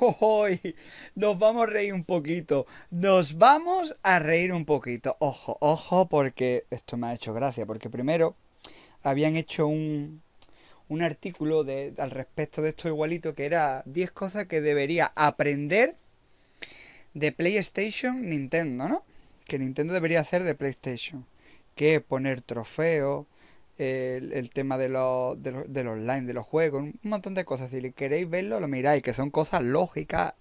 hoy nos vamos a reír un poquito. Nos vamos a reír un poquito. Ojo, ojo, porque esto me ha hecho gracia. Porque primero habían hecho un, un artículo al respecto de esto igualito que era 10 cosas que debería aprender de PlayStation Nintendo, ¿no? Que Nintendo debería hacer de PlayStation. Que poner trofeo, el, tema de los de online, de los juegos, un montón de cosas. Si queréis verlo, lo miráis, que son cosas lógicas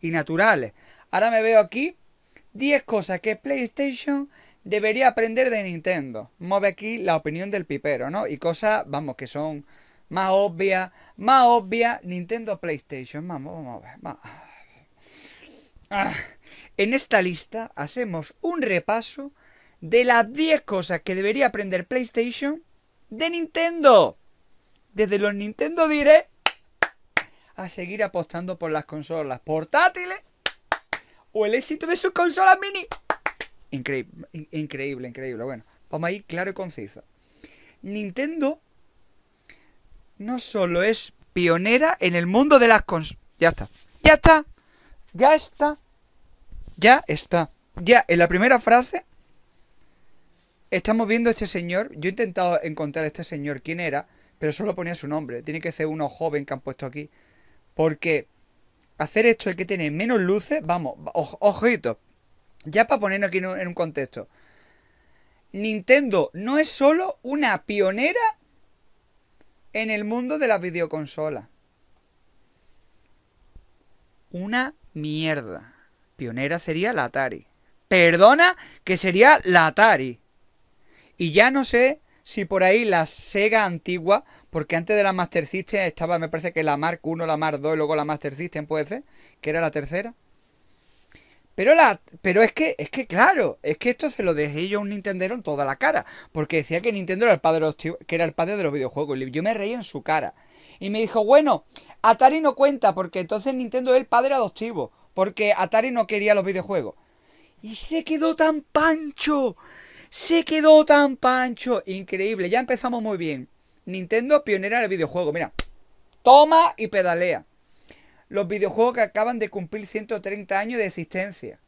y naturales. Ahora me veo aquí 10 cosas que PlayStation debería aprender de Nintendo. Mueve aquí la opinión del pipero, ¿no? Y cosas, vamos, que son más obvias, más obvias, Nintendo PlayStation. Vamos, vamos a ah, En esta lista hacemos un repaso de las 10 cosas que debería aprender PlayStation de Nintendo. Desde los Nintendo diré a seguir apostando por las consolas portátiles o el éxito de sus consolas mini. Increíble, increíble, increíble. Bueno, vamos ir claro y conciso. Nintendo no solo es pionera en el mundo de las consolas. Ya está. Ya está. Ya está. Ya está. Ya en la primera frase Estamos viendo a este señor. Yo he intentado encontrar a este señor quién era, pero solo ponía su nombre. Tiene que ser uno joven que han puesto aquí. Porque hacer esto, es que tiene menos luces, vamos, ojito. Ya para ponernos aquí en un, en un contexto. Nintendo no es solo una pionera en el mundo de las videoconsolas. Una mierda. Pionera sería la Atari. Perdona que sería la Atari. Y ya no sé si por ahí la Sega antigua, porque antes de la Master System estaba, me parece que la Mark 1, la Mark II y luego la Master System puede ser, que era la tercera. Pero la pero es que es que claro, es que esto se lo dejé yo a un Nintendero en toda la cara, porque decía que Nintendo era el padre de los que era el padre de los videojuegos y yo me reí en su cara. Y me dijo, "Bueno, Atari no cuenta porque entonces Nintendo es el padre adoptivo, porque Atari no quería los videojuegos." Y se quedó tan pancho. Se quedó tan pancho. Increíble. Ya empezamos muy bien. Nintendo pionera el videojuego. Mira. Toma y pedalea. Los videojuegos que acaban de cumplir 130 años de existencia.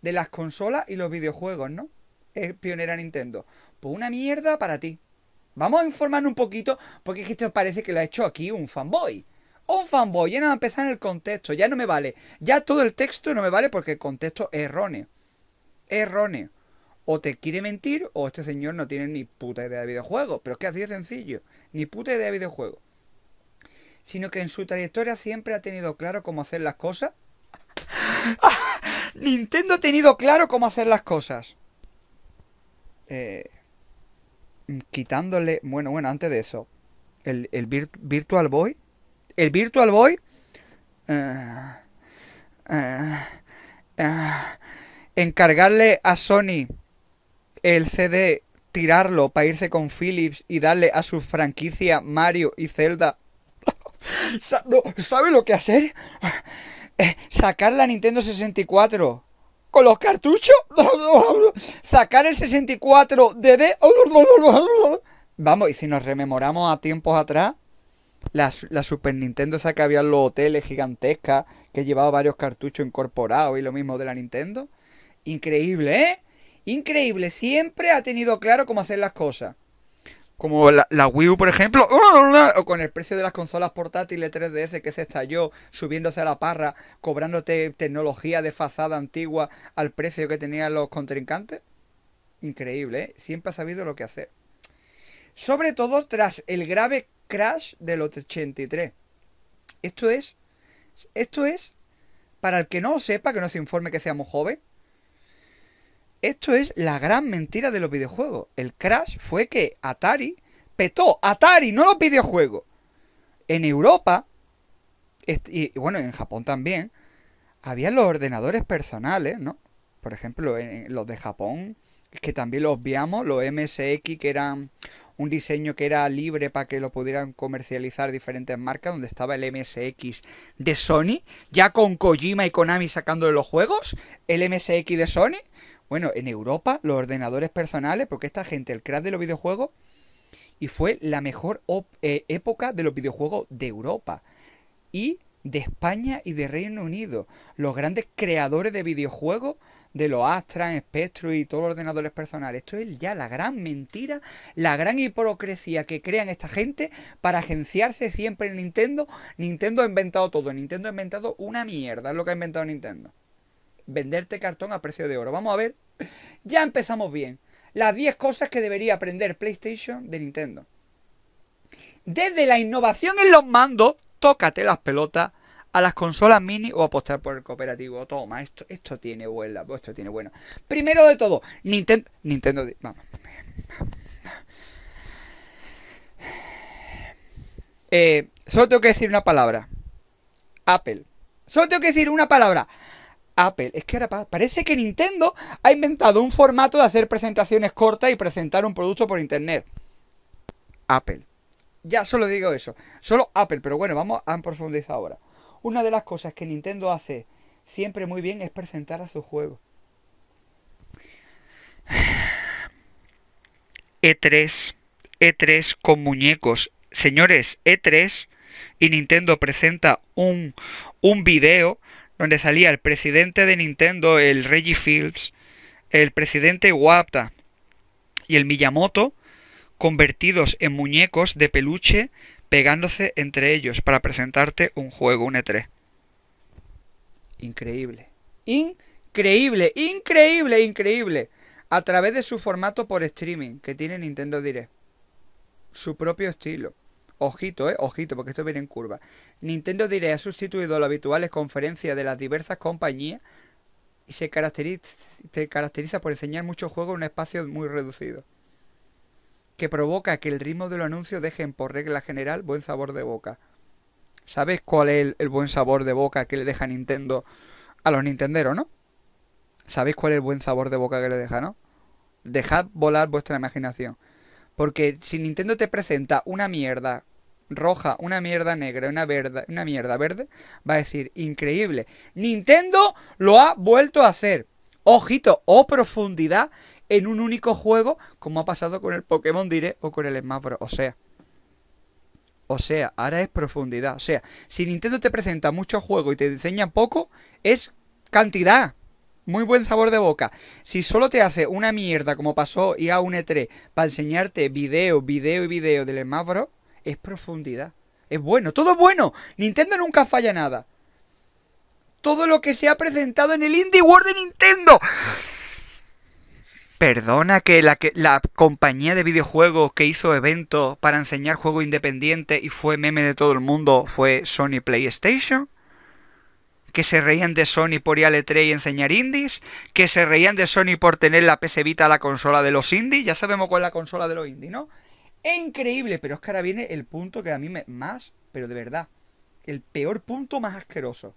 De las consolas y los videojuegos, ¿no? Es pionera Nintendo. Pues una mierda para ti. Vamos a informar un poquito, porque es que esto parece que lo ha hecho aquí un fanboy. Un fanboy, ya no va a empezar en el contexto, ya no me vale. Ya todo el texto no me vale porque el contexto es erróneo erróneo. O te quiere mentir o este señor no tiene ni puta idea de videojuego Pero es que así de sencillo. Ni puta idea de videojuego Sino que en su trayectoria siempre ha tenido claro cómo hacer las cosas. Nintendo ha tenido claro cómo hacer las cosas. Eh, quitándole... Bueno, bueno, antes de eso. El, Virtual Boy. El Virtual Boy... Eh, eh, encargarle a Sony el CD, tirarlo para irse con Philips y darle a su franquicia Mario y Zelda. ¿Sabe lo que hacer? Eh, sacar la Nintendo 64 con los cartuchos. Sacar el 64 DD. Vamos, y si nos rememoramos a tiempos atrás, la, la Super Nintendo esa que había en los hoteles gigantesca, que llevaba varios cartuchos incorporados y lo mismo de la Nintendo. Increíble, ¿eh? Increíble. Siempre ha tenido claro cómo hacer las cosas. Como la, Wii U, por ejemplo. O con el precio de las consolas portátiles 3DS que se estalló subiéndose a la parra, cobrándote tecnología desfasada antigua al precio que tenían los contrincantes. Increíble, ¿eh? Siempre ha sabido lo que hacer. Sobre todo tras el grave crash del 83. Esto es... Esto es... Para el que no sepa, que no se informe que seamos jóvenes, esto es la gran mentira de los videojuegos. El crash fue que Atari petó. Atari, no los videojuegos. En Europa, y bueno, en Japón también, había los ordenadores personales, ¿no? Por ejemplo, en los de Japón, que también los viamos, los MSX, que eran un diseño que era libre para que lo pudieran comercializar diferentes marcas, donde estaba el MSX de Sony, ya con Kojima y Konami sacándole los juegos, el MSX de Sony, bueno, en Europa, los ordenadores personales, porque esta gente, el crack de los videojuegos, y fue la mejor eh, época de los videojuegos de Europa. Y de España y de Reino Unido. Los grandes creadores de videojuegos de los Astra, Spectrum y todos los ordenadores personales. Esto es ya la gran mentira, la gran hipocresía que crean esta gente para agenciarse siempre en Nintendo. Nintendo ha inventado todo, Nintendo ha inventado una mierda, es lo que ha inventado Nintendo venderte cartón a precio de oro. Vamos a ver. Ya empezamos bien. Las 10 cosas que debería aprender PlayStation de Nintendo. Desde la innovación en los mandos, tócate las pelotas a las consolas mini o apostar por el cooperativo. Toma, esto, esto tiene buena, esto tiene bueno. Primero de todo, Nintendo. Nintendo. Vamos. Eh, solo tengo que decir una palabra. Apple. Solo tengo que decir una palabra. Apple. Es que ahora parece que Nintendo ha inventado un formato de hacer presentaciones cortas y presentar un producto por internet. Apple. Ya solo digo eso. Solo Apple, pero bueno, vamos a profundizar ahora. Una de las cosas que Nintendo hace siempre muy bien es presentar a sus juegos. E3, E3 e con muñecos. Señores, E3 y Nintendo presenta un, un video donde salía el presidente de Nintendo, el Reggie Fields, el presidente Wapta y el Miyamoto, convertidos en muñecos de peluche pegándose entre ellos para presentarte un juego, un E3. Increíble. Increíble, increíble, increíble. A través de su formato por streaming que tiene Nintendo Direct. Su propio estilo. Ojito, eh, ojito, porque esto viene en curva. Nintendo diré, ha sustituido las habituales conferencias de las diversas compañías y se caracteriza, caracteriza por enseñar muchos juegos en un espacio muy reducido. Que provoca que el ritmo de los anuncios dejen por regla general buen sabor de boca. ¿Sabes cuál es el, el buen sabor de boca que le deja Nintendo a los Nintenderos, no? ¿Sabéis cuál es el buen sabor de boca que le deja, no? Dejad volar vuestra imaginación. Porque si Nintendo te presenta una mierda roja, una mierda negra, una, una mierda verde, va a decir, increíble. Nintendo lo ha vuelto a hacer. Ojito, o profundidad en un único juego, como ha pasado con el Pokémon Direct o con el Smash O sea, o sea, ahora es profundidad. O sea, si Nintendo te presenta mucho juego y te enseña poco, es cantidad. Muy buen sabor de boca. Si solo te hace una mierda como pasó y a un e 3 para enseñarte video, video y video del Smash es profundidad. Es bueno, todo es bueno. Nintendo nunca falla nada. Todo lo que se ha presentado en el Indie World de Nintendo. Perdona que la, compañía de videojuegos que hizo evento para enseñar juego independiente y fue meme de todo el mundo fue Sony PlayStation que se reían de Sony por ir a 3 e y enseñar indies, que se reían de Sony por tener la PS Vita la consola de los indies, ya sabemos cuál es la consola de los indies, ¿no? increíble. Pero es que ahora viene el punto que a mí me, más, pero de verdad, el peor punto más asqueroso.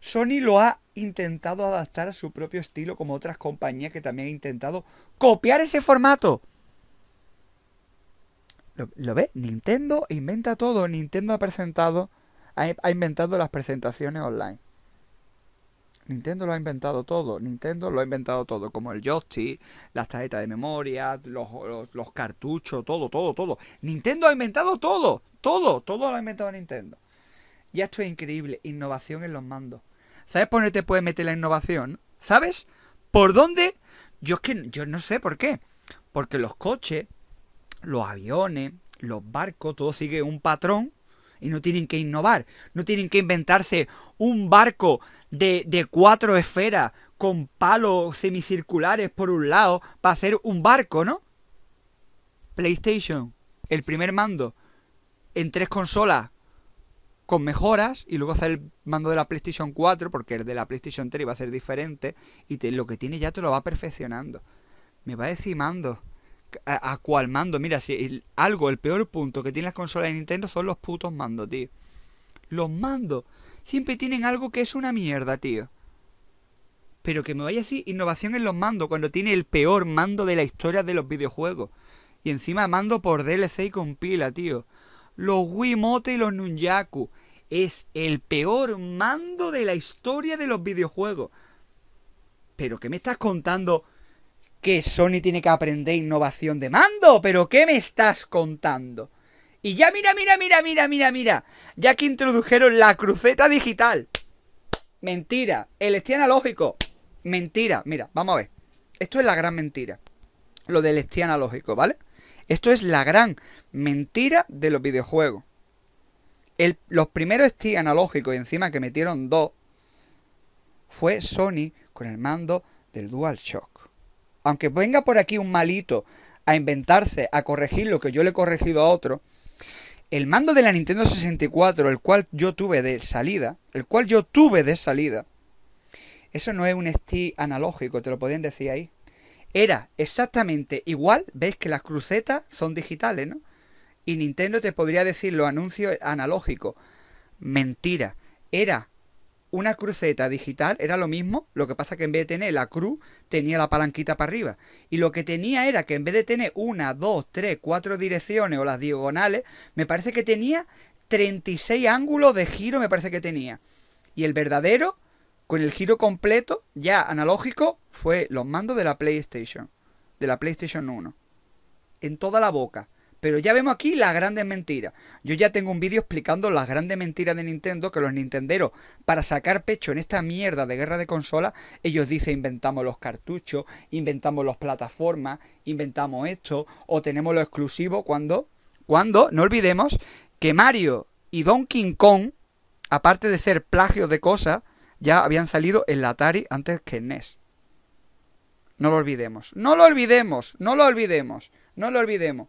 Sony lo ha intentado adaptar a su propio estilo como otras compañías que también han intentado copiar ese formato. ¿Lo, ve? ves? Nintendo inventa todo. Nintendo ha presentado, ha inventado las presentaciones online. Nintendo lo ha inventado todo. Nintendo lo ha inventado todo. Como el joystick, las tarjetas de memoria, los, cartuchos, todo, todo, todo. Nintendo ha inventado todo. Todo, todo lo ha inventado Nintendo. Y esto es increíble. Innovación en los mandos. ¿Sabes por dónde te puede meter la innovación? ¿Sabes? ¿Por dónde? Yo es que yo no sé por qué. Porque los coches, los aviones, los barcos, todo sigue un patrón y no tienen que innovar, no tienen que inventarse un barco de, de cuatro esferas con palos semicirculares por un lado para hacer un barco, ¿no? PlayStation, el primer mando, en tres consolas con mejoras y luego hacer el mando de la PlayStation 4 porque el de la PlayStation 3 va a ser diferente y lo que tiene ya te lo va perfeccionando. Me va decimando a, cual cuál mando. Mira, si algo, el peor punto que tiene las consolas de Nintendo son los putos mandos, tío. Los mandos. Siempre tienen algo que es una mierda, tío. Pero que me vaya así, innovación en los mandos, cuando tiene el peor mando de la historia de los videojuegos. Y encima mando por DLC y con pila, tío. Los Wiimote y los Nunyaku Es el peor mando de la historia de los videojuegos. ¿Pero que me estás contando? que Sony tiene que aprender innovación de mando. ¿Pero qué me estás contando? Y ya mira, mira, mira, mira, mira, mira. Ya que introdujeron la cruceta digital. Mentira. El estí analógico. Mentira. Mira, vamos a ver. Esto es la gran mentira. Lo del Steam analógico, ¿vale? Esto es la gran mentira de los videojuegos. los primeros estí analógicos y encima que metieron dos fue Sony con el mando del DualShock aunque venga por aquí un malito a inventarse, a corregir lo que yo le he corregido a otro, el mando de la Nintendo 64, el cual yo tuve de salida, el cual yo tuve de salida, eso no es un stick analógico, te lo podían decir ahí. Era exactamente igual, veis que las crucetas son digitales, ¿no? Y Nintendo te podría decir los anuncios analógicos. Mentira. Era una cruceta digital era lo mismo, lo que pasa que en vez de tener la cruz, tenía la palanquita para arriba. Y lo que tenía era que en vez de tener una, dos, tres, cuatro direcciones o las diagonales, me parece que tenía 36 ángulos de giro, me parece que tenía. Y el verdadero, con el giro completo, ya analógico, fue los mandos de la PlayStation, de la PlayStation 1. En toda la boca. Pero ya vemos aquí las grandes mentiras. Yo ya tengo un vídeo explicando las grandes mentiras de Nintendo, que los nintenderos, para sacar pecho en esta mierda de guerra de consolas, ellos dicen inventamos los cartuchos, inventamos las plataformas, inventamos esto, o tenemos lo exclusivo cuando, cuando, no olvidemos que Mario y Donkey Kong, aparte de ser plagios de cosas, ya habían salido en la Atari antes que en NES. No lo olvidemos, no lo olvidemos, no lo olvidemos, no lo olvidemos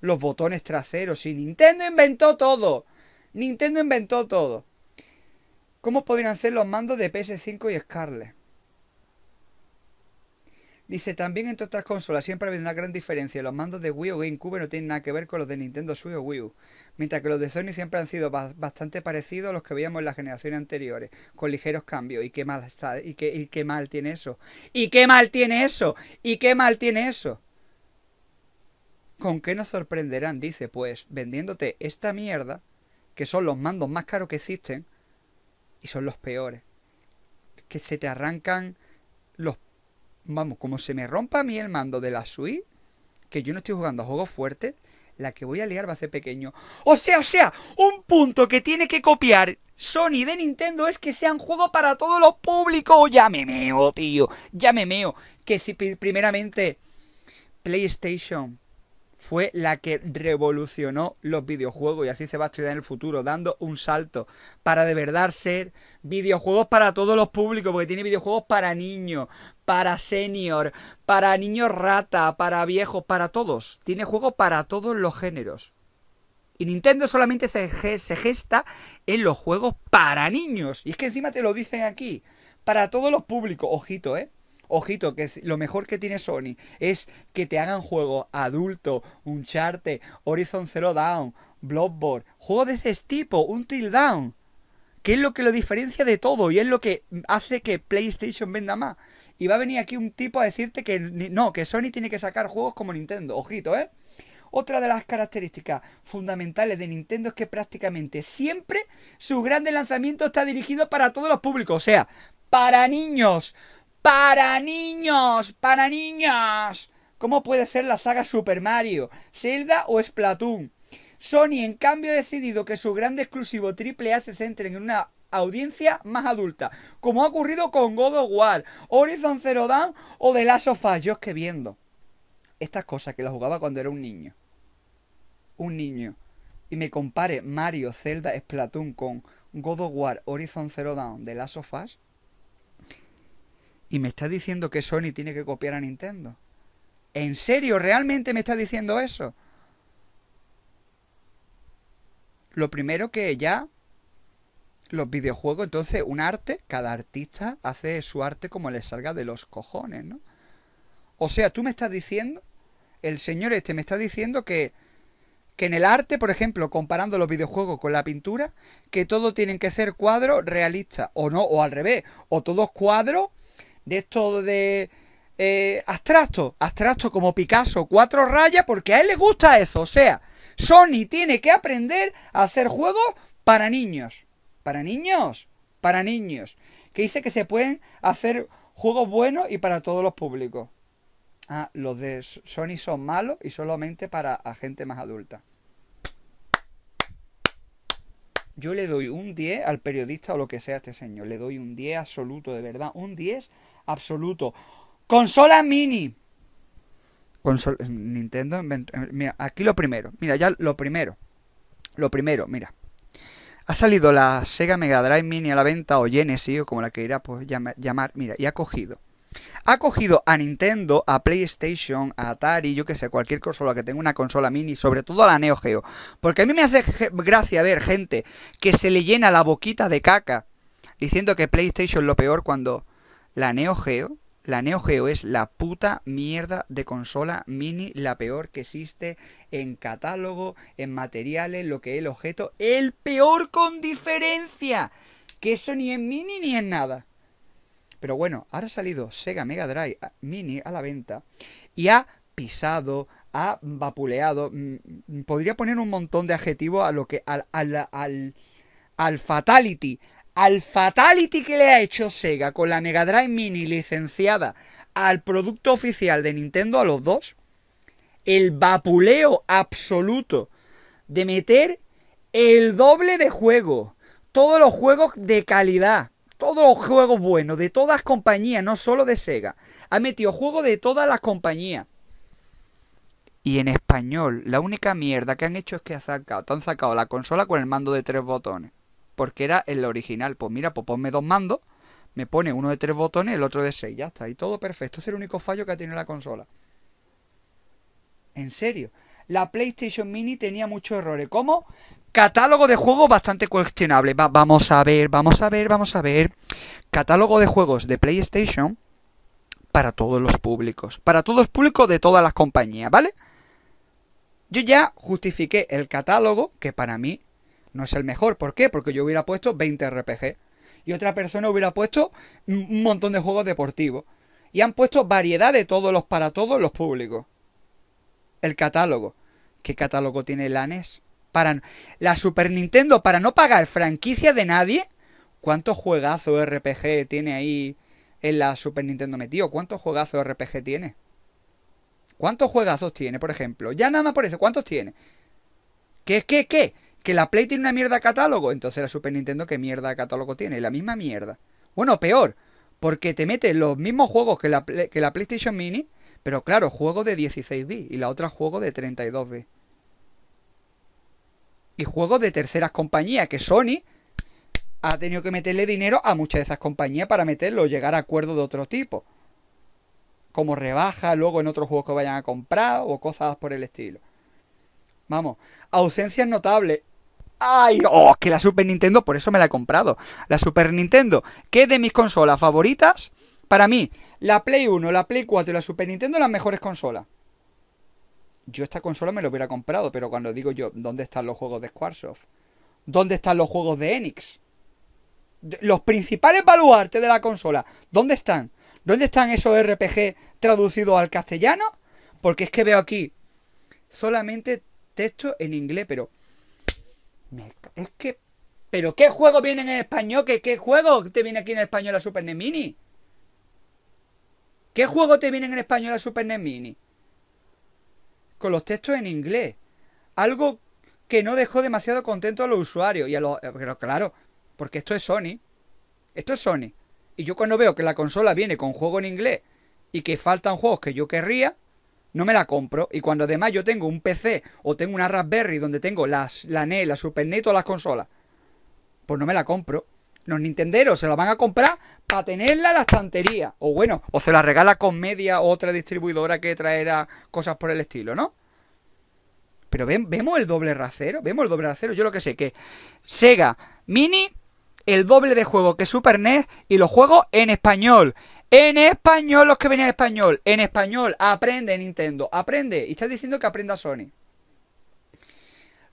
los botones traseros. Y Nintendo inventó todo. Nintendo inventó todo. ¿Cómo podrían ser los mandos de PS5 y Scarlett? Dice, también entre otras consolas siempre ha habido una gran diferencia. Los mandos de Wii o GameCube no tienen nada que ver con los de Nintendo Switch o Wii U. Mientras que los de Sony siempre han sido bastante parecidos a los que veíamos en las generaciones anteriores, con ligeros cambios. ¿Y qué mal, y qué mal tiene eso? ¿Y qué mal tiene eso? ¿Y qué mal tiene eso? ¿Con qué nos sorprenderán? Dice, pues vendiéndote esta mierda, que son los mandos más caros que existen, y son los peores. Que se te arrancan los... Vamos, como se me rompa a mí el mando de la Switch, que yo no estoy jugando a juegos fuertes, la que voy a liar va a ser pequeño. O sea, o sea, un punto que tiene que copiar Sony de Nintendo es que sean juegos para todos los públicos. Ya me meo, tío, ya me meo. Que si primeramente PlayStation fue la que revolucionó los videojuegos y así se va a estudiar en el futuro, dando un salto para de verdad ser videojuegos para todos los públicos, porque tiene videojuegos para niños, para senior, para niños rata, para viejos, para todos. Tiene juegos para todos los géneros. Y Nintendo solamente se, se gesta en los juegos para niños. Y es que encima te lo dicen aquí. Para todos los públicos. Ojito, ¿eh? Ojito, que lo mejor que tiene Sony es que te hagan juego adulto, charte, Horizon Zero Down, Bloodborne, juegos de ese tipo, un Till que es lo que lo diferencia de todo y es lo que hace que PlayStation venda más. Y va a venir aquí un tipo a decirte que no, que Sony tiene que sacar juegos como Nintendo. Ojito, ¿eh? Otra de las características fundamentales de Nintendo es que prácticamente siempre su gran lanzamiento está dirigido para todos los públicos, o sea, para niños, para niños, para niños. ¿Cómo puede ser la saga Super Mario, Zelda o Splatoon? Sony, en cambio, ha decidido que su grande exclusivo AAA se centre en una audiencia más adulta, como ha ocurrido con God of War, Horizon Zero Dawn o The Last of Us. Yo es que viendo estas cosas que las jugaba cuando era un niño, un niño, y me compare Mario, Zelda, Splatoon con God of War, Horizon Zero Dawn, The Last of Us, y me está diciendo que Sony tiene que copiar a Nintendo. ¿En serio? ¿Realmente me está diciendo eso? Lo primero que ya los videojuegos, entonces un arte, cada artista hace su arte como le salga de los cojones, ¿no? O sea, tú me estás diciendo, el señor este me está diciendo que, que en el arte, por ejemplo, comparando los videojuegos con la pintura, que todo tienen que ser cuadros realistas, o no, o al revés, o todos cuadros de esto de eh, abstracto, abstracto como Picasso, cuatro rayas, porque a él le gusta eso. O sea, Sony tiene que aprender a hacer juegos para niños. Para niños, para niños. Que dice que se pueden hacer juegos buenos y para todos los públicos. Ah, los de Sony son malos y solamente para gente más adulta. Yo le doy un 10 al periodista o lo que sea este señor. Le doy un 10 absoluto, de verdad. Un 10 absoluto. Consola mini. consola eh, Nintendo eh, Mira, aquí lo primero. Mira, ya lo primero. Lo primero, mira. Ha salido la Sega Mega Drive Mini a la venta, o Genesis, o como la irá pues, llamar. Mira, y ha cogido. Ha cogido a Nintendo, a PlayStation, a Atari, yo que sé, cualquier consola que tenga una consola mini, sobre todo a la Neo Geo. Porque a mí me hace gracia ver gente que se le llena la boquita de caca diciendo que PlayStation es lo peor cuando la Neo Geo, la Neo Geo es la puta mierda de consola mini, la peor que existe en catálogo, en materiales, lo que es el objeto, el peor con diferencia, que eso ni en mini ni en nada. Pero bueno, ahora ha salido Sega Mega Drive ah, Mini a la venta y ha pisado, ha vapuleado. Mm, mm, podría poner un montón de adjetivos a lo que. al, al, al, al fatality, al fatality que le ha hecho Sega con la Mega Drive Mini licenciada al producto oficial de Nintendo a los dos, el vapuleo absoluto de meter el doble de juego, todos los juegos de calidad, todos los juegos buenos, de todas compañías, no solo de Sega. Ha metido juegos de todas las compañías. Y en español, la única mierda que han hecho es que han sacado, han sacado la consola con el mando de tres botones porque era el original. Pues mira, pues ponme dos mandos, me pone uno de tres botones, el otro de seis, ya está. Y todo perfecto. Es el único fallo que tiene la consola. En serio. La PlayStation Mini tenía muchos errores. ¿Cómo? Catálogo de juegos bastante cuestionable. vamos a ver, vamos a ver, vamos a ver. Catálogo de juegos de PlayStation para todos los públicos. Para todos los públicos de todas las compañías, ¿vale? Yo ya justifiqué el catálogo, que para mí no es el mejor. ¿Por qué? Porque yo hubiera puesto 20 RPG y otra persona hubiera puesto un montón de juegos deportivos. Y han puesto variedad de todos los para todos los públicos. El catálogo. ¿Qué catálogo tiene la NES? Para la Super Nintendo, para no pagar franquicia de nadie. ¿Cuántos juegazos RPG tiene ahí en la Super Nintendo metido? ¿Cuántos juegazos RPG tiene? ¿Cuántos juegazos tiene, por ejemplo? Ya nada más por eso, ¿cuántos tiene? ¿Qué, qué, qué? Que la Play tiene una mierda de catálogo. Entonces la Super Nintendo, ¿qué mierda de catálogo tiene? La misma mierda. Bueno, peor. Porque te mete los mismos juegos que la, PlayStation Mini. Pero claro, juego de 16 bits. Y la otra juego de 32 bits. Y juegos de terceras compañías. Que Sony ha tenido que meterle dinero a muchas de esas compañías para meterlo. Llegar a acuerdos de otro tipo. Como rebaja luego en otros juegos que vayan a comprar. O cosas por el estilo. Vamos, ausencias notables. ¡Ay! ¡Oh! Que la Super Nintendo, por eso me la he comprado. La Super Nintendo, ¿qué de mis consolas favoritas, para mí, la Play 1, la Play 4 y la Super Nintendo, las mejores consolas. Yo esta consola me la hubiera comprado, pero cuando digo yo, ¿dónde están los juegos de Squaresoft? ¿Dónde están los juegos de Enix? Los principales baluartes de la consola, ¿dónde están? ¿Dónde están esos RPG traducidos al castellano? Porque es que veo aquí solamente texto en inglés, pero es que... ¿Pero qué juego viene en español? ¿Qué, ¿Qué juego te viene aquí en español la Super NES Mini? ¿Qué juego te viene en español la Super NES Mini? Con los textos en inglés. Algo que no dejó demasiado contento a los usuarios. Y a los... Eh, pero claro, porque esto es Sony. Esto es Sony. Y yo cuando veo que la consola viene con juego en inglés y que faltan juegos que yo querría, no me la compro. Y cuando además yo tengo un PC o tengo una Raspberry donde tengo las, la NES, la Super NES, todas las consolas, pues no me la compro. Los Nintenderos se la van a comprar para tenerla en la estantería. O bueno, o se la regala con media otra distribuidora que traerá cosas por el estilo, ¿no? Pero ven, vemos el doble rasero, vemos el doble rasero. Yo lo que sé que Sega Mini, el doble de juego que Super NES y los juegos en español. En español, los que venían en español. En español, aprende Nintendo. Aprende. Y estás diciendo que aprenda Sony.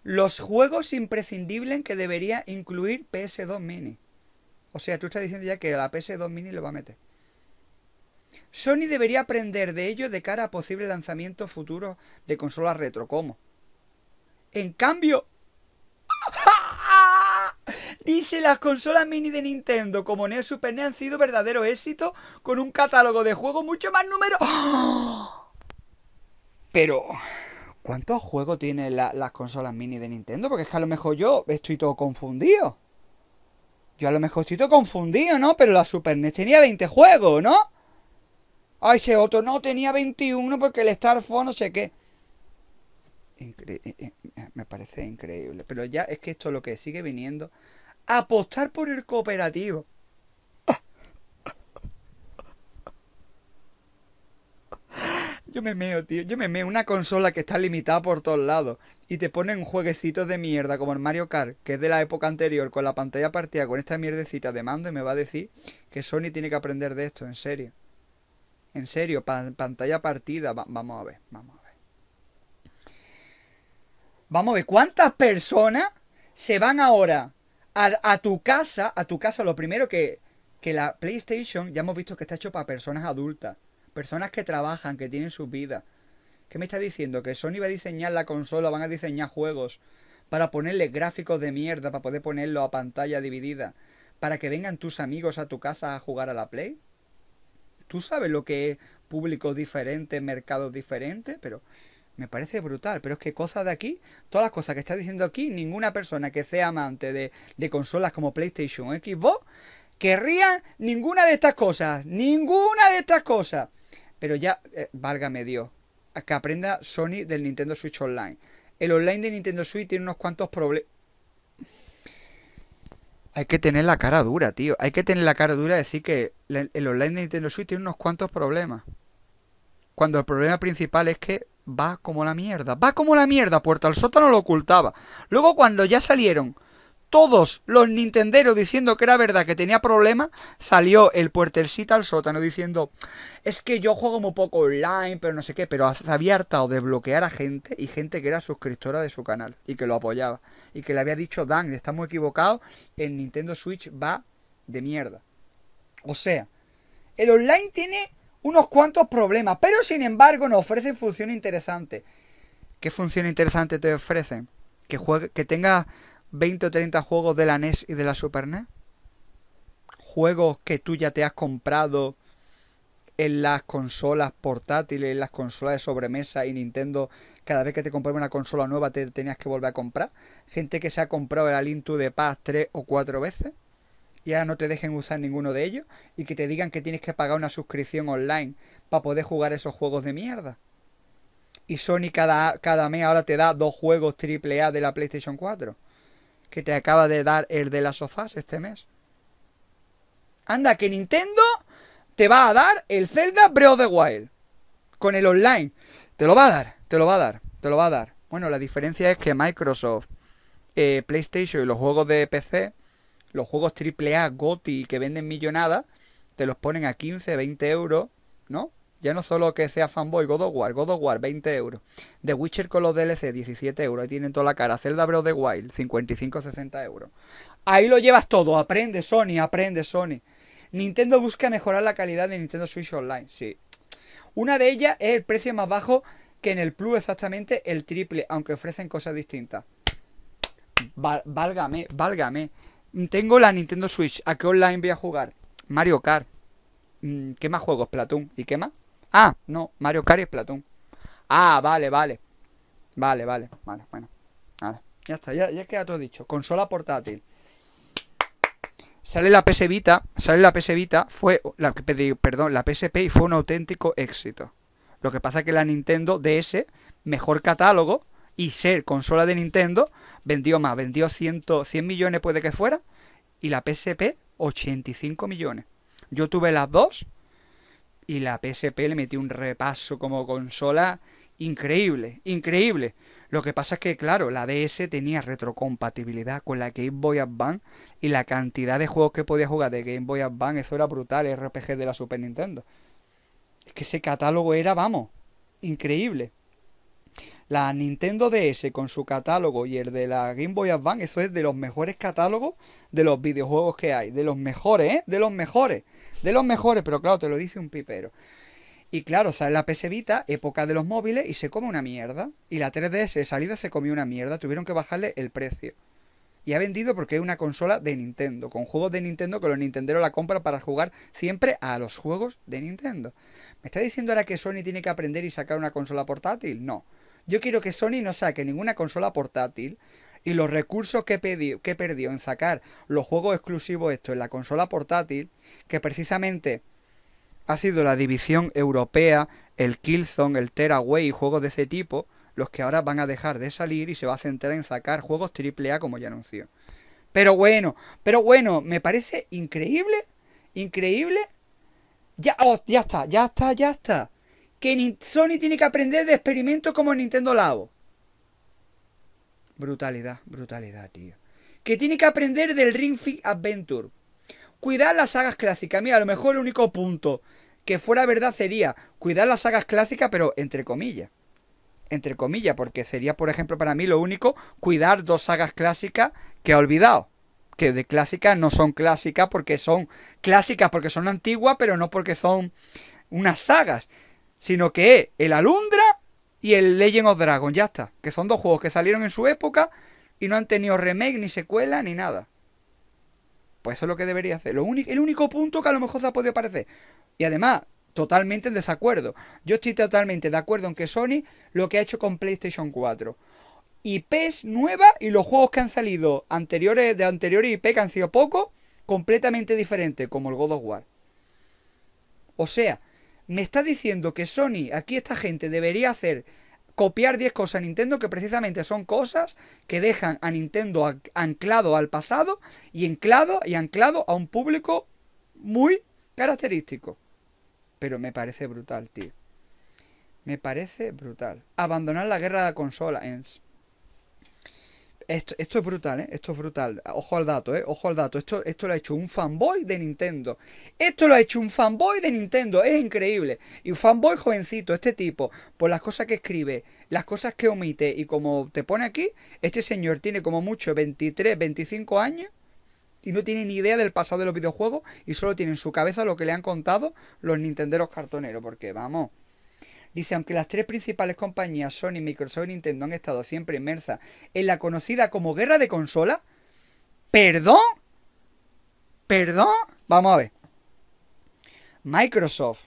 Los juegos imprescindibles que debería incluir PS2 Mini. O sea, tú estás diciendo ya que la PS2 Mini lo va a meter. Sony debería aprender de ello de cara a posibles lanzamientos futuros de consolas retro. ¿Cómo? En cambio... Dice, las consolas mini de Nintendo como NES Super NES han sido verdadero éxito con un catálogo de juegos mucho más número... ¡Oh! Pero... ¿Cuántos juegos tienen las consolas mini de Nintendo? Porque es que a lo mejor yo estoy todo confundido. Yo a lo mejor estoy todo confundido, ¿no? Pero la Super NES tenía 20 juegos, ¿no? Ah, ese otro no tenía 21 porque el Star Fox no sé qué. Eh, eh, me parece increíble. Pero ya es que esto lo que sigue viniendo apostar por el cooperativo. Yo me meo, tío. Yo me meo una consola que está limitada por todos lados. Y te ponen jueguecitos de mierda como el Mario Kart, que es de la época anterior, con la pantalla partida, con esta mierdecita de mando. Y me va a decir que Sony tiene que aprender de esto, en serio. En serio, pantalla partida. vamos a ver, vamos a ver. Vamos a ver, ¿cuántas personas se van ahora a, tu casa, a tu casa, lo primero que, que la PlayStation, ya hemos visto que está hecho para personas adultas, personas que trabajan, que tienen su vida. ¿Qué me está diciendo? ¿Que Sony va a diseñar la consola, van a diseñar juegos para ponerle gráficos de mierda, para poder ponerlo a pantalla dividida, para que vengan tus amigos a tu casa a jugar a la Play? ¿Tú sabes lo que es público diferente, mercado diferente? Pero me parece brutal, pero es que cosas de aquí, todas las cosas que está diciendo aquí, ninguna persona que sea amante de, consolas como PlayStation o Xbox querría ninguna de estas cosas, ninguna de estas cosas. Pero ya, eh, válgame Dios, que aprenda Sony del Nintendo Switch Online. El online de Nintendo Switch tiene unos cuantos problemas. Hay que tener la cara dura, tío. Hay que tener la cara dura de decir que el online de Nintendo Switch tiene unos cuantos problemas. Cuando el problema principal es que Va como la mierda, va como la mierda, puerta al sótano lo ocultaba. Luego cuando ya salieron todos los nintenderos diciendo que era verdad que tenía problemas, salió el puertercita al sótano diciendo, es que yo juego muy poco online, pero no sé qué, pero había hartado de bloquear a gente y gente que era suscriptora de su canal y que lo apoyaba y que le había dicho, Dan, estamos equivocados, el Nintendo Switch va de mierda. O sea, el online tiene unos cuantos problemas, pero sin embargo nos ofrecen función interesante. ¿Qué función interesante te ofrecen? Que, juegue, que tenga 20 o 30 juegos de la NES y de la Super NES. Juegos que tú ya te has comprado en las consolas portátiles, en las consolas de sobremesa y Nintendo, cada vez que te compraba una consola nueva te tenías que volver a comprar. Gente que se ha comprado el Alintu de Paz tres o cuatro veces ya no te dejen usar ninguno de ellos y que te digan que tienes que pagar una suscripción online para poder jugar esos juegos de mierda. Y Sony cada, cada mes ahora te da dos juegos AAA de la PlayStation 4. Que te acaba de dar el de las sofás este mes. Anda, que Nintendo te va a dar el Zelda Breath of the Wild. Con el online. Te lo va a dar, te lo va a dar, te lo va a dar. Bueno, la diferencia es que Microsoft, eh, PlayStation y los juegos de PC los juegos AAA, GOTI, que venden millonadas, te los ponen a 15, 20 euros, ¿no? Ya no solo que sea fanboy, God of War, God of War, 20 euros. The Witcher con los DLC, 17 euros. Ahí tienen toda la cara. Zelda Breath of the Wild, 55, 60 euros. Ahí lo llevas todo. Aprende, Sony, aprende, Sony. Nintendo busca mejorar la calidad de Nintendo Switch Online, sí. Una de ellas es el precio más bajo que en el Plus exactamente el triple, aunque ofrecen cosas distintas. válgame, válgame. Tengo la Nintendo Switch. ¿A qué online voy a jugar? Mario Kart. Mm, ¿Qué más juegos? Platón. ¿Y qué más? Ah, no. Mario Kart y Platón. Ah, vale, vale. Vale, vale. Vale, bueno. Ya está, ya, ya queda todo dicho. Consola portátil. Sale la PS Vita, sale la PS Vita, fue la perdón, la PSP y fue un auténtico éxito. Lo que pasa es que la Nintendo DS, mejor catálogo, y ser consola de Nintendo, vendió más, vendió 100, 100 millones puede que fuera, y la PSP 85 millones. Yo tuve las dos y la PSP le metí un repaso como consola increíble, increíble. Lo que pasa es que, claro, la DS tenía retrocompatibilidad con la Game Boy Advance y la cantidad de juegos que podía jugar de Game Boy Advance, eso era brutal, RPG de la Super Nintendo. Es que ese catálogo era, vamos, increíble. La Nintendo DS con su catálogo y el de la Game Boy Advance, eso es de los mejores catálogos de los videojuegos que hay. De los mejores, ¿eh? De los mejores. De los mejores, pero claro, te lo dice un pipero. Y claro, sale la PS Vita, época de los móviles, y se come una mierda. Y la 3DS de salida se comió una mierda, tuvieron que bajarle el precio. Y ha vendido porque es una consola de Nintendo, con juegos de Nintendo que los Nintenderos la compran para jugar siempre a los juegos de Nintendo. ¿Me está diciendo ahora que Sony tiene que aprender y sacar una consola portátil? No. Yo quiero que Sony no saque ninguna consola portátil y los recursos que, que perdió en sacar los juegos exclusivos esto en la consola portátil, que precisamente ha sido la división europea, el Killzone, el Teraway y juegos de ese tipo, los que ahora van a dejar de salir y se va a centrar en sacar juegos AAA como ya anunció. Pero bueno, pero bueno, me parece increíble, increíble. Ya, oh, ya está, ya está, ya está que Sony tiene que aprender de experimentos como Nintendo Labo. Brutalidad, brutalidad, tío. Que tiene que aprender del Ring Fit Adventure. Cuidar las sagas clásicas. Mira, a lo mejor el único punto que fuera verdad sería cuidar las sagas clásicas, pero entre comillas. Entre comillas, porque sería, por ejemplo, para mí lo único, cuidar dos sagas clásicas que ha olvidado. Que de clásicas no son clásicas porque son clásicas, porque son antiguas, pero no porque son unas sagas sino que es el Alundra y el Legend of Dragon, ya está. Que son dos juegos que salieron en su época y no han tenido remake, ni secuela, ni nada. Pues eso es lo que debería hacer. Lo único, el único punto que a lo mejor se ha podido parecer. Y además, totalmente en desacuerdo. Yo estoy totalmente de acuerdo en que Sony lo que ha hecho con PlayStation 4. IPs nuevas y los juegos que han salido anteriores de anteriores IP que han sido poco, completamente diferentes, como el God of War. O sea, me está diciendo que Sony, aquí esta gente, debería hacer copiar 10 cosas a Nintendo que precisamente son cosas que dejan a Nintendo anclado al pasado y anclado, y anclado a un público muy característico. Pero me parece brutal, tío. Me parece brutal. Abandonar la guerra de la consola, esto, es brutal, ¿eh? Esto es brutal. Ojo al dato, ¿eh? Ojo al dato. Esto, esto lo ha hecho un fanboy de Nintendo. Esto lo ha hecho un fanboy de Nintendo. Es increíble. Y un fanboy jovencito, este tipo, por las cosas que escribe, las cosas que omite y como te pone aquí, este señor tiene como mucho 23, 25 años y no tiene ni idea del pasado de los videojuegos y solo tiene en su cabeza lo que le han contado los nintenderos cartoneros. Porque, vamos... Dice, aunque las tres principales compañías, Sony, Microsoft y Nintendo, han estado siempre inmersas en la conocida como guerra de consola, ¿perdón? ¿Perdón? Vamos a ver. Microsoft.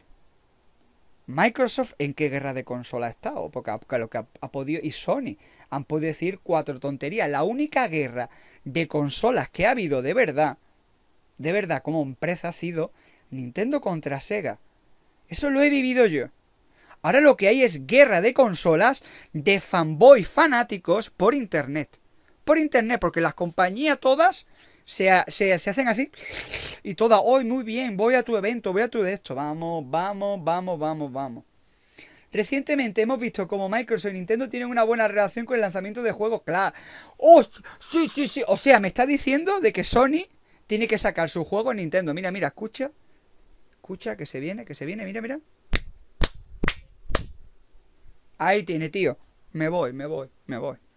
Microsoft, ¿en qué guerra de consola ha estado? Porque, lo que ha, podido. Y Sony han podido decir cuatro tonterías. La única guerra de consolas que ha habido de verdad, de verdad, como empresa ha sido Nintendo contra Sega. Eso lo he vivido yo. Ahora lo que hay es guerra de consolas de fanboy fanáticos por internet. Por internet, porque las compañías todas se, hacen así y todas, hoy muy bien, voy a tu evento, voy a tu de esto, vamos, vamos, vamos, vamos, vamos. Recientemente hemos visto como Microsoft y Nintendo tienen una buena relación con el lanzamiento de juegos, claro. ¡Oh! Sí, sí, sí. O sea, me está diciendo de que Sony tiene que sacar su juego en Nintendo. Mira, mira, escucha. Escucha, que se viene, que se viene, mira, mira. Ahí tiene, tío. Me voy, me voy, me voy.